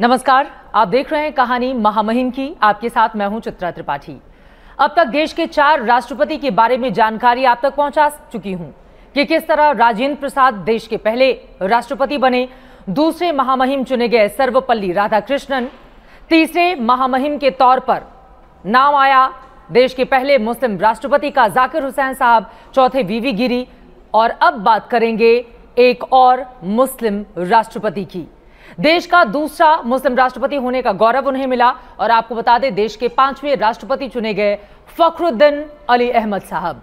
नमस्कार आप देख रहे हैं कहानी महामहिम की आपके साथ मैं हूं चित्रा त्रिपाठी अब तक देश के चार राष्ट्रपति के बारे में जानकारी आप तक पहुंचा चुकी हूं कि किस तरह राजेंद्र प्रसाद देश के पहले राष्ट्रपति बने दूसरे महामहिम चुने गए सर्वपल्ली राधाकृष्णन तीसरे महामहिम के तौर पर नाम आया देश के पहले मुस्लिम राष्ट्रपति का जाकिर हुसैन साहब चौथे वीवी गिरी और अब बात करेंगे एक और मुस्लिम राष्ट्रपति की देश का दूसरा मुस्लिम राष्ट्रपति होने का गौरव उन्हें मिला और आपको बता दें देश के पांचवें राष्ट्रपति चुने गए फखरुद्दीन अली अहमद साहब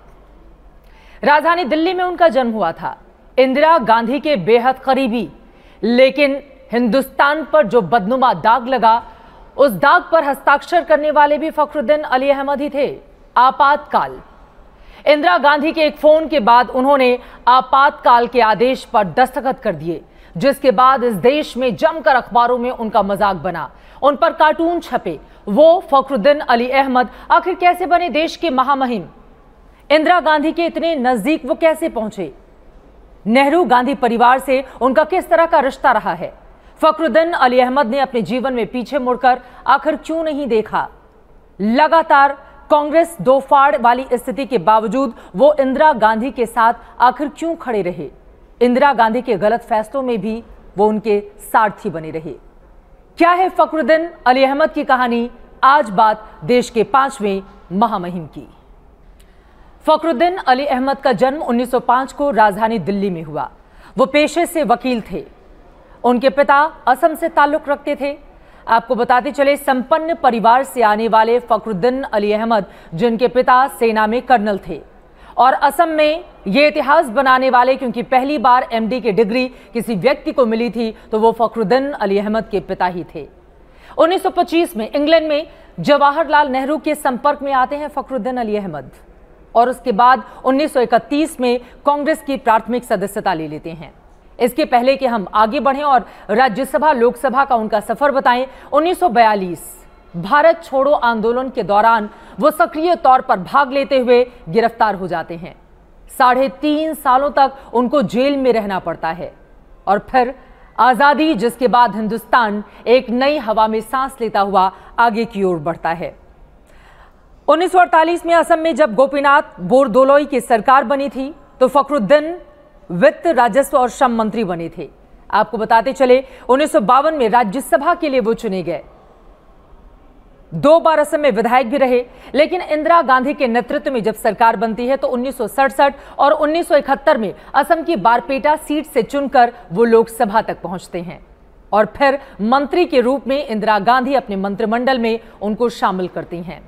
राजधानी दिल्ली में उनका जन्म हुआ था इंदिरा गांधी के बेहद करीबी लेकिन हिंदुस्तान पर जो बदनुमा दाग लगा उस दाग पर हस्ताक्षर करने वाले भी फखरुद्दीन अली अहमद ही थे आपातकाल इंदिरा गांधी के एक फोन के बाद उन्होंने आपातकाल के आदेश पर दस्तखत कर दिए जिसके बाद इस देश में जमकर अखबारों में उनका मजाक बना उन पर कार्टून छपे वो फखरुद्दीन अली अहमद आखिर कैसे बने देश के महामहिम इंदिरा गांधी के इतने नजदीक वो कैसे पहुंचे नेहरू गांधी परिवार से उनका किस तरह का रिश्ता रहा है फखरुद्दीन अली अहमद ने अपने जीवन में पीछे मुड़कर आखिर क्यों नहीं देखा लगातार कांग्रेस दो फाड़ वाली स्थिति के बावजूद वो इंदिरा गांधी के साथ आखिर क्यों खड़े रहे इंदिरा गांधी के गलत फैसलों में भी वो उनके सारथी बने रहे क्या है फकरुद्दीन अली अहमद की कहानी आज बात देश के पांचवें महामहिम की फकरुद्दीन अली अहमद का जन्म 1905 को राजधानी दिल्ली में हुआ वो पेशे से वकील थे उनके पिता असम से ताल्लुक़ रखते थे आपको बताते चले संपन्न परिवार से आने वाले फकरुद्दीन अली अहमद जिनके पिता सेना में कर्नल थे और असम में ये इतिहास बनाने वाले क्योंकि पहली बार एमडी की डिग्री किसी व्यक्ति को मिली थी तो वो फखरुद्दीन अली अहमद के पिता ही थे 1925 में इंग्लैंड में जवाहरलाल नेहरू के संपर्क में आते हैं फखरुद्दीन अली अहमद और उसके बाद 1931 में कांग्रेस की प्राथमिक सदस्यता ले लेते हैं इसके पहले कि हम आगे बढ़ें और राज्यसभा लोकसभा का उनका सफर बताएं 1942 भारत छोड़ो आंदोलन के दौरान वो सक्रिय तौर पर भाग लेते हुए गिरफ्तार हो जाते हैं साढ़े तीन सालों तक उनको जेल में रहना पड़ता है और फिर आज़ादी जिसके बाद हिंदुस्तान एक नई हवा में सांस लेता हुआ आगे की ओर बढ़ता है 1948 में असम में जब गोपीनाथ बोरदोलोई की सरकार बनी थी तो फखरुद्दीन वित्त राजस्व और श्रम मंत्री बने थे आपको बताते चले उन्नीस में राज्यसभा के लिए वो चुने गए दो बार असम में विधायक भी रहे लेकिन इंदिरा गांधी के नेतृत्व में जब सरकार बनती है तो उन्नीस और उन्नीस में असम की बारपेटा सीट से चुनकर वो लोकसभा तक पहुंचते हैं और फिर मंत्री के रूप में इंदिरा गांधी अपने मंत्रिमंडल में उनको शामिल करती हैं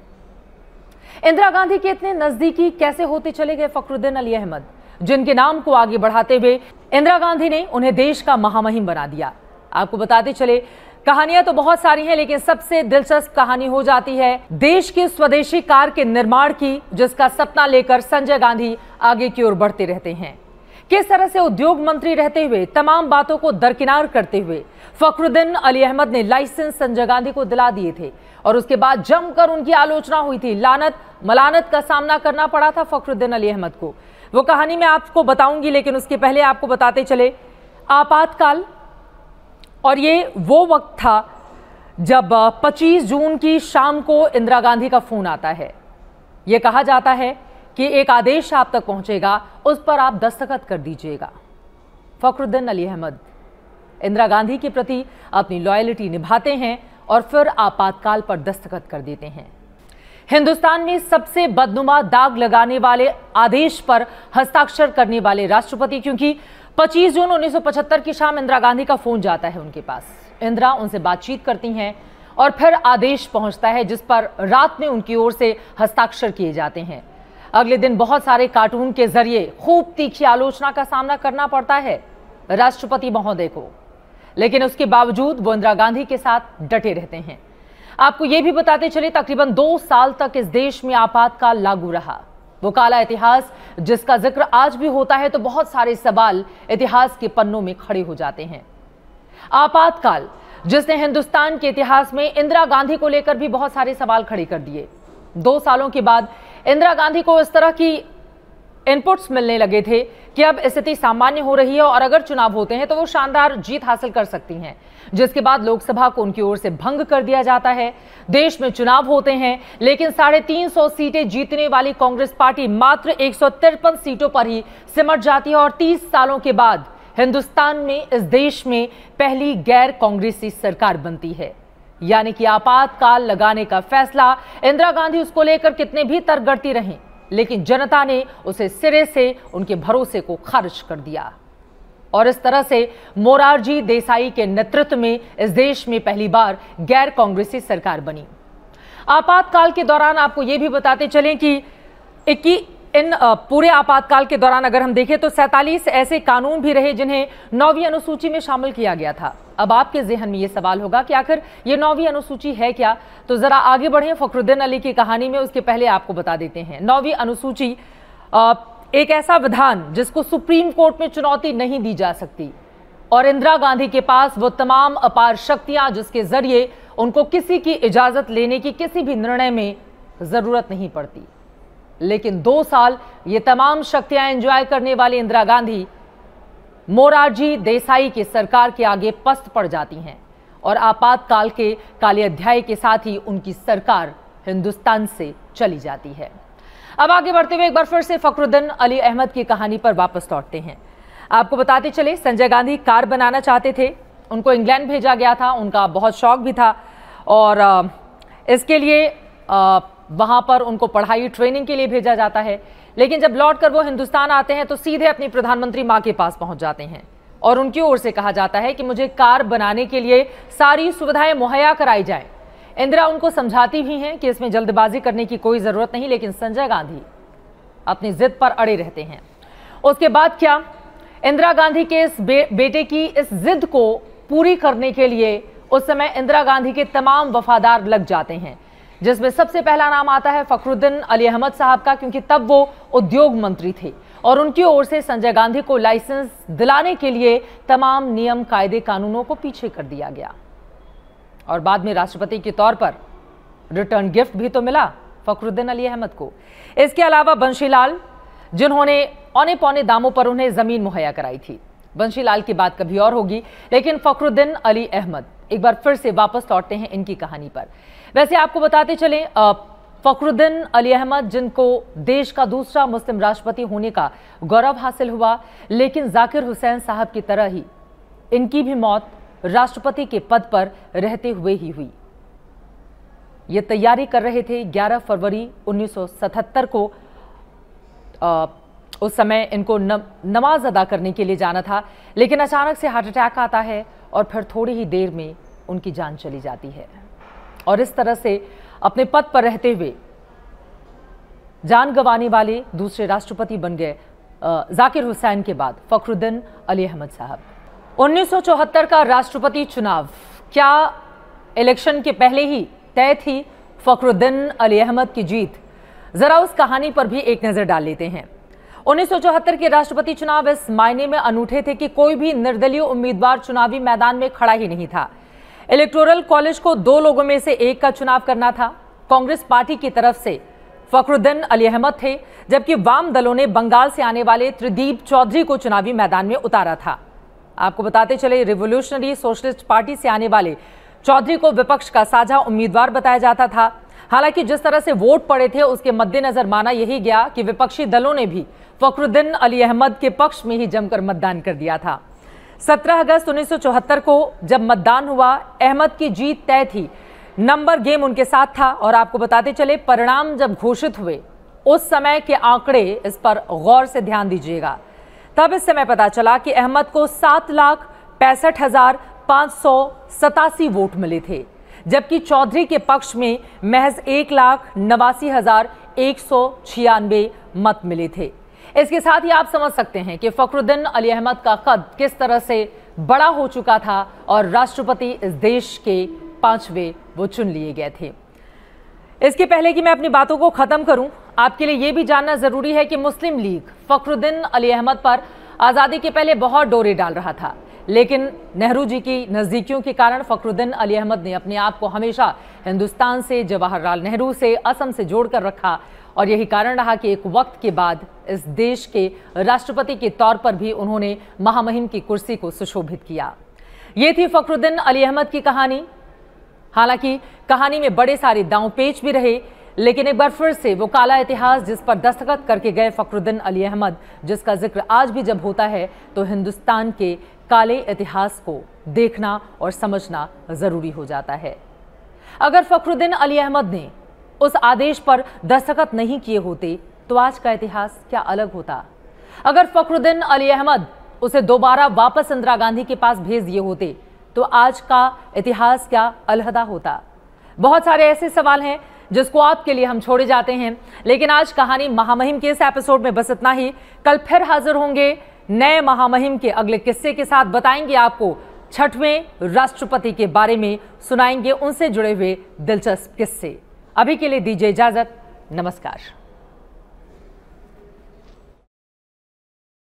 इंदिरा गांधी के इतने नजदीकी कैसे होते चले गए फखरुद्दीन अली अहमद जिनके नाम को आगे बढ़ाते हुए इंदिरा गांधी ने उन्हें देश का महामहिम बना दिया आपको बताते चले कहानियां तो बहुत सारी हैं लेकिन सबसे दिलचस्प कहानी हो जाती है देश की स्वदेशी कार के निर्माण की जिसका सपना लेकर संजय गांधी आगे की ओर बढ़ते रहते हैं किस तरह से उद्योग मंत्री रहते हुए तमाम बातों को दरकिनार करते हुए फखरुद्दीन अली अहमद ने लाइसेंस संजय गांधी को दिला दिए थे और उसके बाद जमकर उनकी आलोचना हुई थी लानत मलानत का सामना करना पड़ा था फखरुद्दीन अली अहमद को वो कहानी मैं आपको बताऊंगी लेकिन उसके पहले आपको बताते चले आपातकाल और ये वो वक्त था जब 25 जून की शाम को इंदिरा गांधी का फ़ोन आता है ये कहा जाता है कि एक आदेश आप तक पहुंचेगा उस पर आप दस्तखत कर दीजिएगा फ़खरुद्दीन अली अहमद इंदिरा गांधी के प्रति अपनी लॉयलिटी निभाते हैं और फिर आपातकाल पर दस्तखत कर देते हैं हिंदुस्तान में सबसे बदनुमा दाग लगाने वाले आदेश पर हस्ताक्षर करने वाले राष्ट्रपति क्योंकि पच्चीस जून उन्नीस की शाम इंदिरा गांधी का फोन जाता है उनके पास इंदिरा उनसे बातचीत करती हैं और फिर आदेश पहुंचता है जिस पर रात में उनकी ओर से हस्ताक्षर किए जाते हैं अगले दिन बहुत सारे कार्टून के जरिए खूब तीखी आलोचना का सामना करना पड़ता है राष्ट्रपति महोदय को लेकिन उसके बावजूद वो इंदिरा गांधी के साथ डटे रहते हैं आपको ये भी बताते चले तकरीबन दो साल तक इस देश में आपातकाल लागू रहा वो काला इतिहास जिसका जिक्र आज भी होता है तो बहुत सारे सवाल इतिहास के पन्नों में खड़े हो जाते हैं आपातकाल जिसने हिंदुस्तान के इतिहास में इंदिरा गांधी को लेकर भी बहुत सारे सवाल खड़े कर दिए दो सालों के बाद इंदिरा गांधी को इस तरह की इनपुट्स मिलने लगे थे कि अब स्थिति सामान्य हो रही है और अगर चुनाव होते हैं तो वो शानदार जीत हासिल कर सकती हैं जिसके बाद लोकसभा को उनकी ओर से भंग कर दिया जाता है देश में चुनाव होते हैं लेकिन साढ़े तीन सौ सीटें जीतने वाली कांग्रेस पार्टी मात्र एक सीटों पर ही सिमट जाती है और तीस सालों के बाद हिंदुस्तान में इस देश में पहली गैर कांग्रेसी सरकार बनती है यानी कि आपातकाल लगाने का फैसला इंदिरा गांधी उसको लेकर कितने भी तरगड़ती रहीं लेकिन जनता ने उसे सिरे से उनके भरोसे को खारिज कर दिया और इस तरह से मोरारजी देसाई के नेतृत्व में इस देश में पहली बार गैर कांग्रेसी सरकार बनी आपातकाल के दौरान आपको यह भी बताते चलें कि इन पूरे आपातकाल के दौरान अगर हम देखें तो 47 ऐसे कानून भी रहे जिन्हें नौवीं अनुसूची में शामिल किया गया था अब आपके जहन में ये सवाल होगा कि आखिर ये नौवीं अनुसूची है क्या तो ज़रा आगे बढ़े फखरुद्दीन अली की कहानी में उसके पहले आपको बता देते हैं नौवीं अनुसूची एक ऐसा विधान जिसको सुप्रीम कोर्ट में चुनौती नहीं दी जा सकती और इंदिरा गांधी के पास वो तमाम अपार शक्तियां जिसके जरिए उनको किसी की इजाजत लेने की किसी भी निर्णय में जरूरत नहीं पड़ती लेकिन दो साल ये तमाम शक्तियां एंजॉय करने वाली इंदिरा गांधी मोरारजी देसाई की सरकार के आगे पस्त पड़ जाती हैं और आपातकाल के काले अध्याय के साथ ही उनकी सरकार हिंदुस्तान से चली जाती है अब आगे बढ़ते हुए एक बार फिर से फक्रुद्दीन अली अहमद की कहानी पर वापस लौटते हैं आपको बताते चले संजय गांधी कार बनाना चाहते थे उनको इंग्लैंड भेजा गया था उनका बहुत शौक भी था और इसके लिए वहां पर उनको पढ़ाई ट्रेनिंग के लिए भेजा जाता है लेकिन जब लौट वो हिंदुस्तान आते हैं तो सीधे अपनी प्रधानमंत्री माँ के पास पहुंच जाते हैं और उनकी ओर से कहा जाता है कि मुझे कार बनाने के लिए सारी सुविधाएं मुहैया कराई जाए इंदिरा उनको समझाती भी हैं कि इसमें जल्दबाजी करने की कोई ज़रूरत नहीं लेकिन संजय गांधी अपनी जिद पर अड़े रहते हैं उसके बाद क्या इंदिरा गांधी के इस बे, बेटे की इस जिद को पूरी करने के लिए उस समय इंदिरा गांधी के तमाम वफादार लग जाते हैं जिसमें सबसे पहला नाम आता है फखरुद्दीन अली अहमद साहब का क्योंकि तब वो उद्योग मंत्री थे और उनकी ओर से संजय गांधी को लाइसेंस दिलाने के लिए तमाम नियम कायदे कानूनों को पीछे कर दिया गया और बाद में राष्ट्रपति के तौर पर रिटर्न गिफ्ट भी तो मिला फखरुद्दीन अली अहमद को इसके अलावा बंशीलाल जिन्होंने औने पौने दामों पर उन्हें जमीन मुहैया कराई थी बंशीलाल की बात कभी और होगी लेकिन फखरुद्दीन अली अहमद एक बार फिर से वापस लौटते हैं इनकी कहानी पर वैसे आपको बताते चले फखरुद्दीन अली अहमद जिनको देश का दूसरा मुस्लिम राष्ट्रपति होने का गौरव हासिल हुआ लेकिन जाकिर हुसैन साहब की तरह ही इनकी भी मौत राष्ट्रपति के पद पर रहते हुए ही हुई ये तैयारी कर रहे थे 11 फरवरी 1977 को आ, उस समय इनको न, नमाज अदा करने के लिए जाना था लेकिन अचानक से हार्ट अटैक आता है और फिर थोड़ी ही देर में उनकी जान चली जाती है और इस तरह से अपने पद पर रहते हुए जान गंवाने वाले दूसरे राष्ट्रपति बन गए जाकिर हुसैन के बाद फखरुद्दीन अली अहमद साहब 1974 का राष्ट्रपति चुनाव क्या इलेक्शन के पहले ही तय थी फखरुद्दीन अली अहमद की जीत ज़रा उस कहानी पर भी एक नज़र डाल लेते हैं उन्नीस के राष्ट्रपति चुनाव इस मायने में अनूठे थे कि कोई भी निर्दलीय उम्मीदवार चुनावी मैदान में खड़ा ही नहीं था इलेक्टोरल कॉलेज को दो लोगों में से एक का चुनाव करना था कांग्रेस पार्टी की तरफ से फखरुद्दीन अली अहमद थे जबकि वाम दलों ने बंगाल से आने वाले त्रिदीप चौधरी को चुनावी मैदान में उतारा था आपको बताते चले रिवोल्यूशनरी सोशलिस्ट पार्टी से आने वाले चौधरी को विपक्ष का साझा उम्मीदवार बताया जाता था हालांकि जिस तरह से वोट पड़े थे उसके मद्देनजर माना यही गया कि विपक्षी दलों ने भी फखरुद्दीन अली अहमद के पक्ष में ही जमकर मतदान कर दिया था 17 अगस्त 1974 को जब मतदान हुआ अहमद की जीत तय थी नंबर गेम उनके साथ था और आपको बताते चले परिणाम जब घोषित हुए उस समय के आंकड़े इस पर गौर से ध्यान दीजिएगा तब इस समय पता चला कि अहमद को सात लाख पैंसठ हजार पांच सौ सतासी वोट मिले थे जबकि चौधरी के पक्ष में महज एक लाख नवासी हजार एक सौ छियानवे मत मिले थे इसके साथ ही आप समझ सकते हैं कि फखरुद्दीन अली अहमद का कद किस तरह से बड़ा हो चुका था और राष्ट्रपति इस देश के पांचवे वो चुन लिए गए थे इसके पहले कि मैं अपनी बातों को ख़त्म करूं, आपके लिए ये भी जानना ज़रूरी है कि मुस्लिम लीग फखरुद्दीन अली अहमद पर आज़ादी के पहले बहुत डोरे डाल रहा था लेकिन नेहरू जी की नज़दीकियों के कारण फ़खरुद्दीन अली अहमद ने अपने आप को हमेशा हिंदुस्तान से जवाहरलाल नेहरू से असम से जोड़कर रखा और यही कारण रहा कि एक वक्त के बाद इस देश के राष्ट्रपति के तौर पर भी उन्होंने महामहिम की कुर्सी को सुशोभित किया ये थी फ़खरुद्दीन अली अहमद की कहानी हालांकि कहानी में बड़े सारे दाव पेच भी रहे लेकिन एक बार फिर से वो काला इतिहास जिस पर दस्तखत करके गए फ़खरुद्दीन अली अहमद जिसका जिक्र आज भी जब होता है तो हिंदुस्तान के काले इतिहास को देखना और समझना जरूरी हो जाता है अगर फखरुद्दीन अली अहमद ने उस आदेश पर दस्तखत नहीं किए होते तो आज का इतिहास क्या अलग होता अगर फखरुद्दीन अली अहमद उसे दोबारा वापस इंदिरा गांधी के पास भेज दिए होते तो आज का इतिहास क्या अलहदा होता बहुत सारे ऐसे सवाल हैं जिसको आपके लिए हम छोड़े जाते हैं लेकिन आज कहानी महामहिम के इस एपिसोड में बस इतना ही कल फिर हाजिर होंगे नए महामहिम के अगले किस्से के साथ बताएंगे आपको छठवें राष्ट्रपति के बारे में सुनाएंगे उनसे जुड़े हुए दिलचस्प किस्से अभी के लिए दीजिए इजाजत नमस्कार